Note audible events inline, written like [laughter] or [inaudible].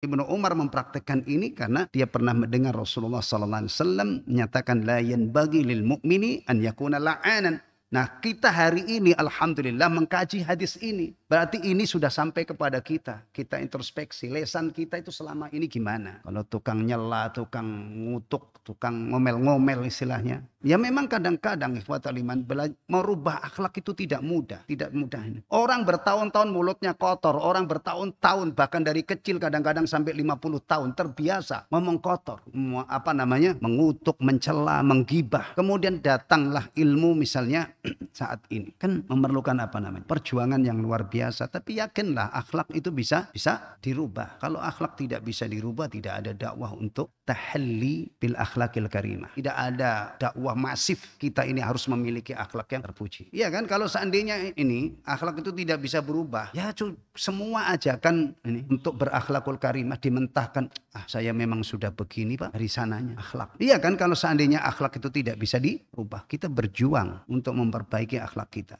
Ibnu Umar mempraktekkan ini karena dia pernah mendengar Rasulullah sallallahu alaihi wasallam menyatakan la bagi lil mukmini an yakuna la'anan. Nah, kita hari ini alhamdulillah mengkaji hadis ini. Berarti ini sudah sampai kepada kita. Kita introspeksi. Lesan kita itu selama ini gimana? Kalau tukang nyela, tukang ngutuk, tukang ngomel-ngomel istilahnya. Ya memang kadang-kadang ikhwatul iman merubah akhlak itu tidak mudah. Tidak mudah. ini. Hmm. Orang bertahun-tahun mulutnya kotor. Orang bertahun-tahun bahkan dari kecil kadang-kadang sampai 50 tahun terbiasa ngomong kotor. Apa namanya? Mengutuk, mencela, menggibah. Kemudian datanglah ilmu misalnya [clears throat] saat ini. Kan memerlukan apa namanya? Perjuangan yang luar biasa biasa. Tapi yakinlah akhlak itu bisa bisa dirubah. Kalau akhlak tidak bisa dirubah, tidak ada dakwah untuk tahalli bil akhlakil karimah. Tidak ada dakwah masif kita ini harus memiliki akhlak yang terpuji. Iya kan? Kalau seandainya ini akhlak itu tidak bisa berubah, ya semua ajakan ini untuk berakhlakul karimah dimentahkan. Ah, saya memang sudah begini Pak dari sananya akhlak. Iya kan kalau seandainya akhlak itu tidak bisa dirubah, kita berjuang untuk memperbaiki akhlak kita.